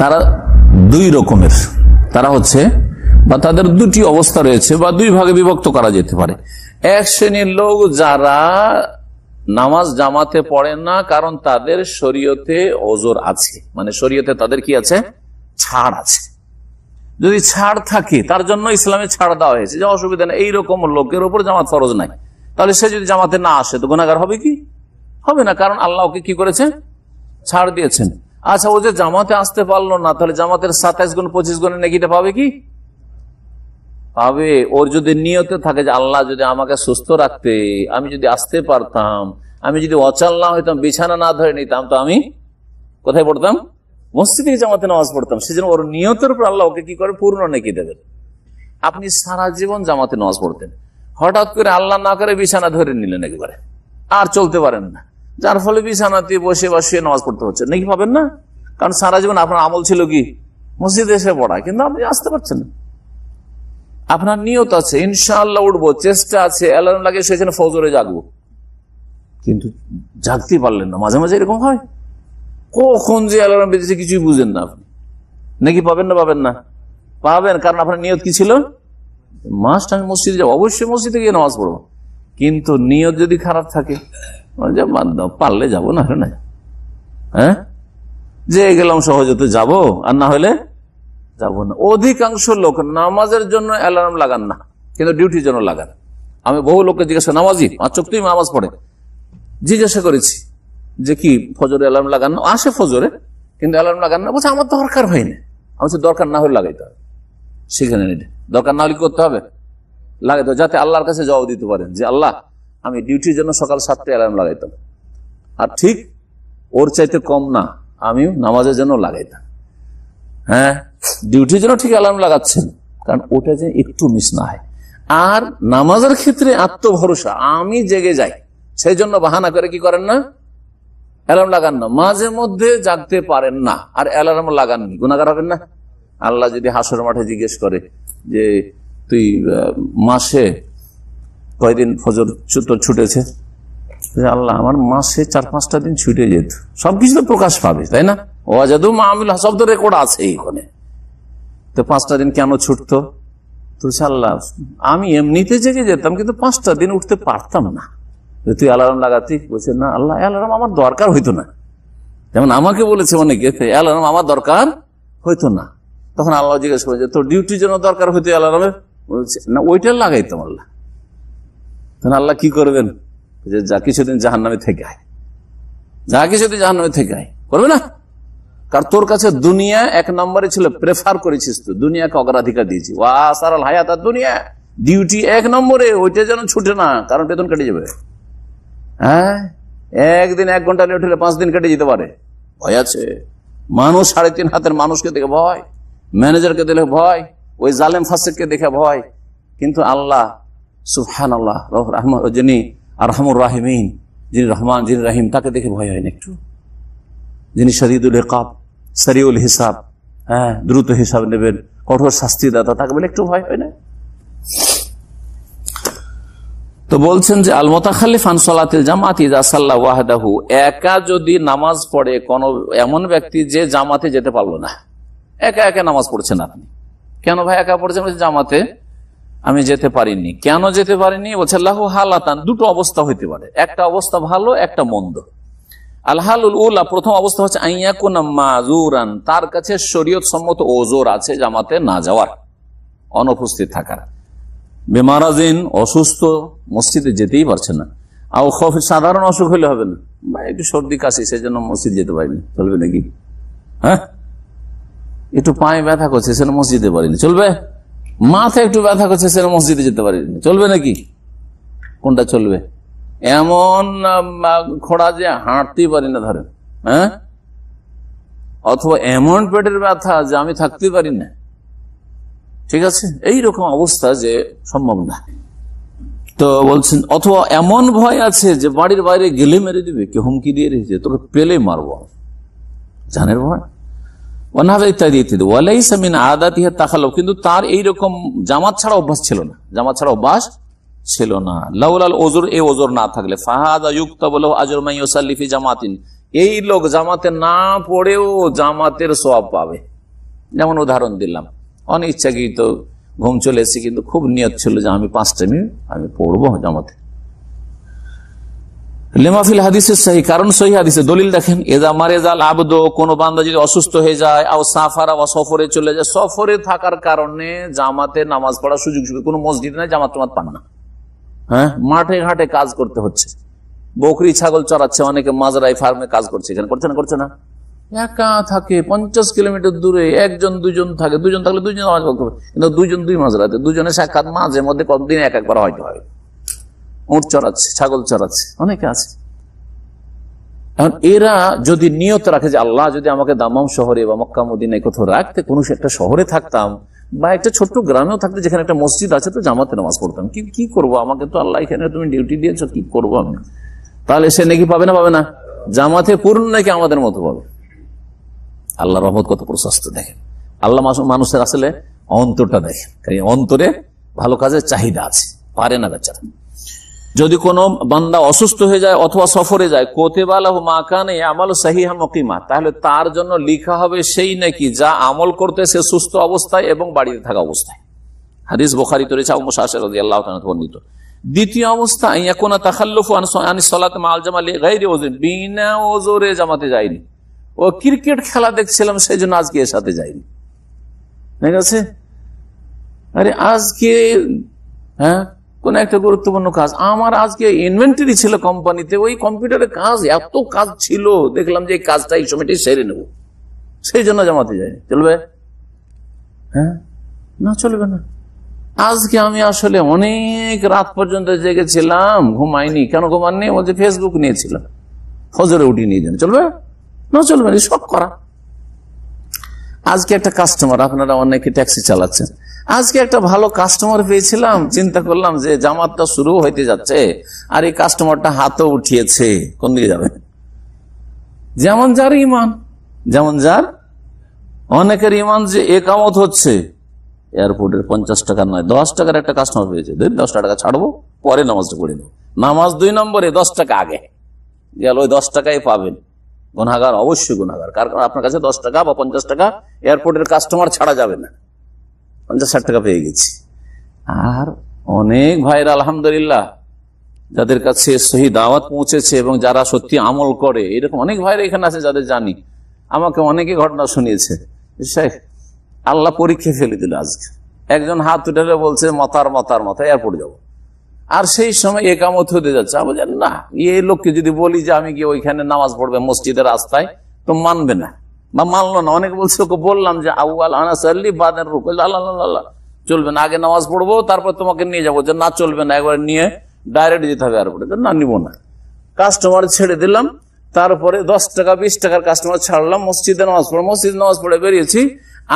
তারা দুই রকমের তারা হচ্ছে বা তাদের দুটি অবস্থা রয়েছে বা দুই ভাগে বিভক্ত করা যেতে পারে এক শ্রেণীর লোক যারা নামাজ জামাতে পড়ে না কারণ তাদের শরীয়তে ওজোর আছে মানে শরীয়তে তাদের কি আছে ছাড় আছে যদি ছাড় থাকে তার জন্য ইসলামে ছাড় দেওয়া হয়েছে যে অসুবিধা নেই এইরকম লোকের উপর জামাত ফরজ নাই তাহলে সে যদি জামাতে না আসে তো গুণাগার হবে কি হবে না কারণ আল্লাহকে কি করেছে ছাড় দিয়েছেন আচ্ছা ও যে জামাতে আসতে পারলো না তাহলে জামাতের সাতাইশ গুণ পঁচিশ গুণের নেকিটা পাবে কি পাবে ওর যদি নিয়তে থাকে যে আল্লাহ যদি আমাকে সুস্থ রাখতে আমি যদি আসতে পারতাম আমি যদি অচাল না হইতাম বিছানা না ধরে নিতাম তো আমি কোথায় পড়তাম মসজিদে জামাতে নামাজ পড়তাম সেজন্য ওর নিয়তের উপর আল্লাহ ওকে কি করে পূর্ণ নেকি দেবেন আপনি সারা জীবন জামাতে নামাজ পড়তেন হঠাৎ করে আল্লাহ না করে বিছানা ধরে নিলেন একেবারে আর চলতে পারেন না যার ফলে বিছানাতে বসে বা শুয়ে নামাজ পড়তে হচ্ছে নাকি পাবেন না কারণ সারা জীবন আপনার আমল ছিল কি মসজিদে এসে পড়া কিন্তু আপনি আসতে পারছেন না আপনার নিয়ত আছে ইনশাল্লাহ উঠবো চেষ্টা আছে অ্যালার্ম লাগে সেখানে ফজরে জাগবো কিন্তু জাগতে পারলেন না মাঝে মাঝে এরকম হয় কখন যে অ্যালার্ম বেঁধেছে কিছুই বুঝেন না আপনি নাকি পাবেন না পাবেন না পাবেন কারণ আপনার নিয়ত কি ছিল মাস্ট আমি মসজিদে যাবো অবশ্যই মসজিদে গিয়ে নামাজ পড়বো কিন্তু নিয়ত যদি খারাপ থাকে যে পারলে যাবো না হলে না হ্যাঁ যে গেলাম সহজে তো যাবো আর না হলে যাবো না অধিকাংশ লোক নামাজের জন্য অ্যালার্ম লাগান না কিন্তু ডিউটির জন্য লাগান আমি বহু লোককে জিজ্ঞাসা নামাজি পাঁচ চোখ নামাজ পড়ে জিজ্ঞাসা করেছি যে কি ফজরে অ্যালার্ম লাগান আসে ফজরে কিন্তু অ্যালার্ম লাগান না বলছে আমার দরকার হয়নি আমার দরকার না হলে লাগাইতে হবে সেখানে দরকার না হলে করতে হবে লাগাইতে হবে যাতে আল্লাহর কাছে জবাব দিতে পারেন যে আল্লাহ আমি ডিউটির জন্য সকাল সাতটায় অ্যালার্ম লাগাইতাম আর ঠিক ওর চাইতে কম না আমি নামাজের জন্য লাগাইতাম হ্যাঁ ডিউটির জন্য ঠিক অ্যালার্ম লাগাচ্ছেন কারণ ওটা যে একটু মিস না হয় আর নামাজের ক্ষেত্রে আত্মভরসা আমি জেগে যাই সেই জন্য বাহানা করে কি করেন না অ্যালার্ম লাগান না মাঝে মধ্যে জাগতে পারেন না আর অ্যালার্ম লাগাননি গুণাগার হবেন না আল্লাহ যদি হাসর মাঠে জিজ্ঞেস করে যে তুই মাসে কয়দিন ফজর সূত্র ছুটেছে আল্লাহ আমার মাসে চার পাঁচটা দিন ছুটে যেত সবকিছু তো প্রকাশ পাবে তাই না ও জাদু মাহমিল তো রেকর্ড আছে এইখানে তো পাঁচটা দিন কেন ছুটতো তো আল্লাহ আমি এমনিতে জেগে যেতাম কিন্তু পাঁচটা দিন উঠতে পারতাম না তুই অ্যালার্ম লাগাতি বলছে না আল্লাহ অ্যালার্ম আমার দরকার হইতো না যেমন আমাকে বলেছে অনেকে অ্যালার্ম আমার দরকার হইতো না তখন আল্লাহ জিজ্ঞেস করেছে তোর ডিউটির জন্য দরকার হইতো অ্যালার্মের না ওইটা লাগাইতাম আল্লাহ তখন আল্লাহ কি করবেন যে যা কিছুদিন জাহান নামে থেকে আয় যা কিছুদিন জাহান নামে থেকে আয় করবে না কার তোর কাছে দুনিয়া এক নম্বরে ছিল প্রেফার করেছিস তো দুনিয়াকে অগ্রাধিকার দিয়েছি সারাল দুনিয়া ডিউটি এক নম্বরে ওইটা যেন ছুটে না কারণ বেতন কেটে যাবে হ্যাঁ একদিন এক ঘন্টা লেট হলে পাঁচ দিন কেটে যেতে পারে ভয় আছে মানুষ সাড়ে তিন হাতের মানুষকে দেখে ভয় ম্যানেজারকে দেখে ভয় ওই জালেম ফাসেককে দেখে ভয় কিন্তু আল্লাহ সুফহান আল্লাহ রহমান যিনি আরহামুর রাহিমিন যিনি রহমান যিনি রাহিম তাকে দেখে ভয় হয় না একটু যিনি শরীদুল হেকাব হিসাব হ্যাঁ দ্রুত হিসাব নেবেন কঠোর শাস্তিদাতা তাকে বলে একটু ভয় হয় না তো বলছেন যে আল মোতাখালিফ একা যদি নামাজ পড়ে কোনো এমন ব্যক্তি যে জামাতে যেতে পারলো না একা একা নামাজ পড়ছেন আপনি কেন ভাই একা পড়ছেন জামাতে আমি যেতে পারিনি কেন যেতে পারিনি বলছে আল্লাহ হালাতান দুটো অবস্থা হইতে পারে একটা অবস্থা ভালো একটা মন্দ আলহালুল উল্লাহ প্রথম অবস্থা হচ্ছে আইয়াকুনা মাজুরান তার কাছে শরীয়ত সম্মত ওজোর আছে জামাতে না যাওয়ার অনুপস্থিত থাকার বেমারাজিন অসুস্থ মসজিদে যেতেই পারছে না আর খফ সাধারণ অসুখ হলে হবে না বা একটু সর্দি কাশি সে জন্য মসজিদ যেতে পারিনি চলবে নাকি হ্যাঁ একটু পায়ে ব্যথা করছে সেটা মসজিদে পারিনি চলবে মাথা একটু ব্যথা করছে সে মসজিদে যেতে পারে চলবে নাকি কোনটা চলবে এমন খোড়া যে হাঁটতেই পারি না ধরেন হ্যাঁ অথবা এমন পেটের ব্যথা যে আমি থাকতে পারি না ঠিক আছে এই রকম অবস্থা যে সম্ভব না তো বলছেন অথবা এমন ভয় আছে যে বাড়ির বাইরে গেলে মেরে দিবে কে হুমকি দিয়ে রেখেছে তোকে পেলে মারব জানের ভয় অনাহাজা ইত্যাদি ইত্যাদি ওয়ালাই সামিন আদাত ইহা তাকালো কিন্তু তার এইরকম জামাত ছাড়া অভ্যাস ছিল না জামাত ছাড়া অভ্যাস ছিল না লাউলাল ওজোর এ ওজোর না থাকলে ফাহাদা ইউক্তা বলে আজর মাইসাল্লিফি জামাতিন এই লোক জামাতে না পড়েও জামাতের সব পাবে যেমন উদাহরণ দিলাম অনিচ্ছাকৃত ঘুম চলে এসেছি কিন্তু খুব নিয়ত ছিল যে আমি পাঁচটা মিনিট আমি পড়বো জামাতে লেমাফিল হাদিসের সাহি কারণ সহি হাদিসে দলিল দেখেন এজা মারেজাল আবদ কোন বান্দা যদি অসুস্থ হয়ে যায় আও সাফারা বা সফরে চলে যায় সফরে থাকার কারণে জামাতে নামাজ পড়ার সুযোগ সুযোগ কোনো মসজিদ নাই জামাত টামাত পান না হ্যাঁ মাঠে ঘাটে কাজ করতে হচ্ছে বকরি ছাগল চড়াচ্ছে অনেকে মাজরাই ফার্মে কাজ করছে এখানে করছে না করছে না একা থাকে পঞ্চাশ কিলোমিটার দূরে একজন দুজন থাকে দুজন থাকলে দুজন নামাজ পড়তে কিন্তু দুজন দুই মাজরাতে দুজনে সাক্ষাৎ মাঝে মধ্যে কতদিন এক একবার হয়তো হয় উঁট চড়াচ্ছে ছাগল চড়াচ্ছে অনেকে আছে এখন এরা যদি নিয়ত রাখে যে আল্লাহ যদি আমাকে দামাম শহরে বা মক্কা মদিনে কোথাও রাখতে কোনো একটা শহরে থাকতাম বা একটা ছোট্ট গ্রামেও থাকতে যেখানে একটা মসজিদ আছে তো জামাতে নামাজ পড়তাম কি কি করবো আমাকে তো আল্লাহ এখানে তুমি ডিউটি দিয়েছ কি করবো আমি তাহলে সে নাকি পাবে না পাবে না জামাতে পূর্ণ নাকি আমাদের মতো পাবে আল্লাহ রহমত কত প্রশস্ত দেখেন আল্লাহ মানুষের আসলে অন্তরটা দেখেন অন্তরে ভালো কাজের চাহিদা আছে পারে না বেচারা যদি কোনো বান্দা অসুস্থ হয়ে যায় অথবা সফরে যায় কোতেবাল মাকানে আমল সাহিহা মকিমা তাহলে তার জন্য লিখা হবে সেই নাকি যা আমল করতে সে সুস্থ অবস্থায় এবং বাড়িতে থাকা অবস্থায় হাদিস বোখারি তো রয়েছে বর্ণিত দ্বিতীয় অবস্থা ইয়াকুনা তাখাল্লুফ আনি মাল বিনা জামাতে যায়নি ও ক্রিকেট খেলা দেখছিলাম সেই জন্য আজকে এর সাথে যায়নি ঠিক আছে আরে আজকে হ্যাঁ কোন একটা গুরুত্বপূর্ণ কাজ আমার আজকে ইনভেন্টারি ছিল কোম্পানিতে ওই কম্পিউটারের কাজ এত কাজ ছিল দেখলাম যে এই কাজটা এই সময়টাই সেরে নেব সেই জন্য জমাতে যাই চলবে হ্যাঁ না চলবে না আজকে আমি আসলে অনেক রাত পর্যন্ত জেগেছিলাম ঘুমাইনি কেন ঘুমাননি ওই যে ফেসবুক নিয়েছিলাম ফজরে উঠি নিয়ে যান চলবে না চলবে সব করা আজকে একটা কাস্টমার আপনারা অনেকে ট্যাক্সি চালাচ্ছেন আজকে একটা ভালো কাস্টমার পেয়েছিলাম চিন্তা করলাম যে জামাতটা শুরু হইতে যাচ্ছে আর এই কাস্টমারটা হাতও উঠিয়েছে কোন দিকে যাবে যেমন যার ইমান যেমন যার অনেকের ইমান যে একামত হচ্ছে এয়ারপোর্টের পঞ্চাশ টাকার নয় দশ টাকার একটা কাস্টমার পেয়েছে দুই দশ টাকা ছাড়বো পরে নামাজটা পড়ে নেবো নামাজ দুই নম্বরে দশ টাকা আগে গেল ওই দশ টাকাই পাবেন গুনাগার অবশ্যই গুনাগার কারণ আপনার কাছে দশ টাকা বা পঞ্চাশ টাকা এয়ারপোর্টের কাস্টমার ছাড়া যাবে না পঞ্চাশ ষাট টাকা পেয়ে গেছি আর অনেক ভাইয়ের আলহামদুলিল্লাহ যাদের কাছে সহি দাওয়াত পৌঁছেছে এবং যারা সত্যি আমল করে এরকম অনেক ভাইরা এখানে আছে যাদের জানি আমাকে অনেকে ঘটনা শুনিয়েছে আল্লাহ পরীক্ষা ফেলে দিল আজকে একজন হাত উঠে বলছে মাতার মাতার মাথা এয়ারপোর্ট যাবো আর সেই সময় একামত হতে যাচ্ছে জানি না এই লোককে যদি বলি যে আমি গিয়ে ওইখানে নামাজ পড়বে মসজিদের রাস্তায় তো মানবে না বা মানলো না অনেক বলছে ওকে বললাম যে আউ্ল আনাস আল্লি বাদের রুক আল্লাহ চলবে না আগে নামাজ পড়বো তারপর তোমাকে নিয়ে যাবো যে না চলবে না একবার নিয়ে ডাইরেক্ট যেতে হবে আর পরে না নিব না কাস্টমার ছেড়ে দিলাম তারপরে দশ টাকা বিশ টাকার কাস্টমার ছাড়লাম মসজিদে নামাজ পড়ে মসজিদ নামাজ পড়ে বেরিয়েছি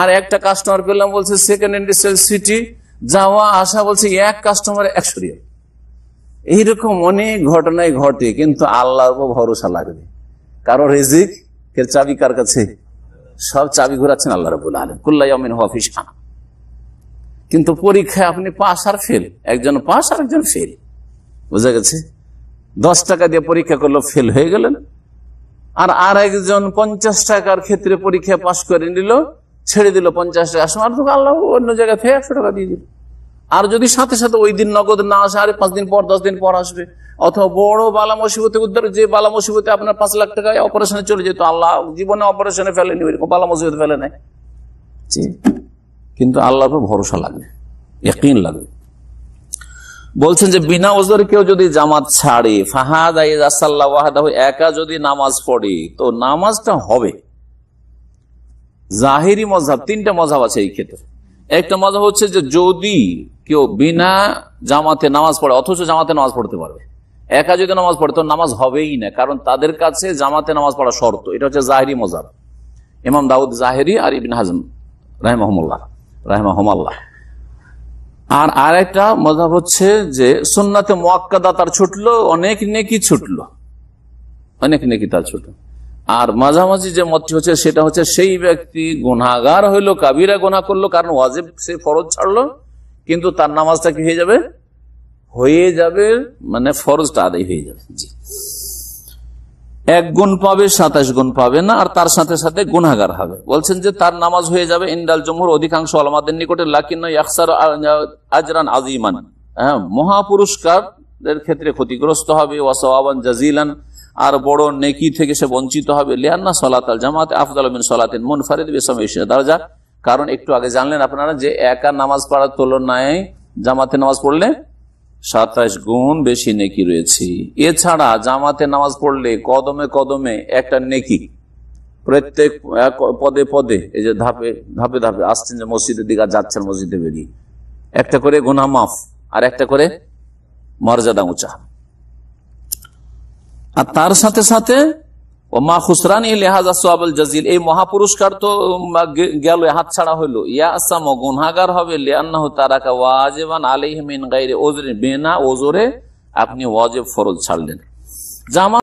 আর একটা কাস্টমার পেলাম বলছে সেকেন্ড ইন্ডাস্ট্রিয়াল সিটি যাওয়া আসা বলছে এক কাস্টমার একশো রিয়াল এইরকম অনেক ঘটনায় ঘটে কিন্তু আল্লাহর উপর ভরসা লাগবে কারো রেজিক এর চাবি কার কাছে সব চাবি ঘুরাচ্ছেন আল্লাহ রবুল আলম অমিন হফিস খান কিন্তু পরীক্ষায় আপনি পাশ আর ফেল একজন পাস আর একজন ফেল বুঝা গেছে দশ টাকা দিয়ে পরীক্ষা করলো ফেল হয়ে গেলেন আর আর একজন পঞ্চাশ টাকার ক্ষেত্রে পরীক্ষা পাশ করে নিল ছেড়ে দিল পঞ্চাশ টাকা আল্লাহ অন্য জায়গায় থেকে একশো টাকা দিয়ে দিল আর যদি সাথে সাথে ওই দিন নগদ না আসে আরে পাঁচ দিন পর দশ দিন পর আসবে অথবা বড় বালা মসিবতে উদ্ধার যে বালা মসিবতে আপনার পাঁচ লাখ টাকায় অপারেশনে চলে যেত আল্লাহ জীবনে অপারেশনে ফেলেনি ওইরকম বালা মসিবত ফেলে নাই কিন্তু আল্লাহর উপর ভরসা লাগবে একদিন লাগবে বলছেন যে বিনা ওজরে কেউ যদি জামাত ছাড়ে ফাহাদ একা যদি নামাজ পড়ে তো নামাজটা হবে জাহিরি মজাব তিনটা মজাব আছে এই ক্ষেত্রে একটা মজা হচ্ছে যে যদি কেউ বিনা জামাতে নামাজ পড়ে অথচ জামাতে নামাজ পড়তে পারবে একা যদি নামাজ পড়ে তো নামাজ হবেই না কারণ তাদের কাছে জামাতে নামাজ পড়া শর্ত এটা হচ্ছে জাহেরি মজার ইমাম দাউদ জাহেরি আর ইবিন হাজম রাহেমাহমুল্লাহ রাহেমাহমাল্লাহ আর আরেকটা মজাব হচ্ছে যে সোননাথে মোয়াক্কাদা তার ছুটলো অনেক নেকি ছুটলো অনেক নেকি তার ছুটলো আর মাঝামাঝি যে মতটি হচ্ছে সেটা হচ্ছে সেই ব্যক্তি গুনাগার হইলো কাবিরা গোনা করলো কারণ ওয়াজেব সে ফরজ ছাড়লো কিন্তু তার নামাজটা কি হয়ে যাবে হয়ে যাবে মানে ফরজটা আদায় হয়ে যাবে এক গুণ পাবে সাতাশ গুণ পাবে না আর তার সাথে সাথে গুনাগার হবে বলছেন যে তার নামাজ হয়ে যাবে ইন্দাল জমুর অধিকাংশ আলমাদের নিকটে লাকিন আজরান আজিমান হ্যাঁ মহাপুরস্কার এর ক্ষেত্রে ক্ষতিগ্রস্ত হবে ওয়াসাবান জাজিলান আর বড় নেকি থেকে সে বঞ্চিত হবে লিয়ান্না সলাত আল জামাত আফদাল বিন সলাতিন মন ফারিদ দরজা কারণ একটু আগে জানলেন আপনারা যে একা নামাজ পড়ার তুলনায় জামাতে নামাজ পড়লে সাতাইশ গুণ বেশি নেকি রয়েছে এছাড়া জামাতে নামাজ পড়লে কদমে কদমে একটা নেকি প্রত্যেক পদে পদে এই যে ধাপে ধাপে ধাপে আসছেন যে মসজিদের দিকে যাচ্ছেন মসজিদে বেরিয়ে একটা করে গুনা মাফ আর একটা করে মর্যাদা উঁচা আর তার সাথে সাথে মা খুসরান লেহাজা সোয়াবল জাজিল এই মহাপুরস্কার তো গেল হাত ছাড়া হইলো ইয়া আসাম গুনাগার হবে লিয়ান্না তারাকা ওয়াজেবান আলিহিমিন গাইরে ওজরে বেনা ওজরে আপনি ওয়াজেব ফরজ ছাড়লেন জামা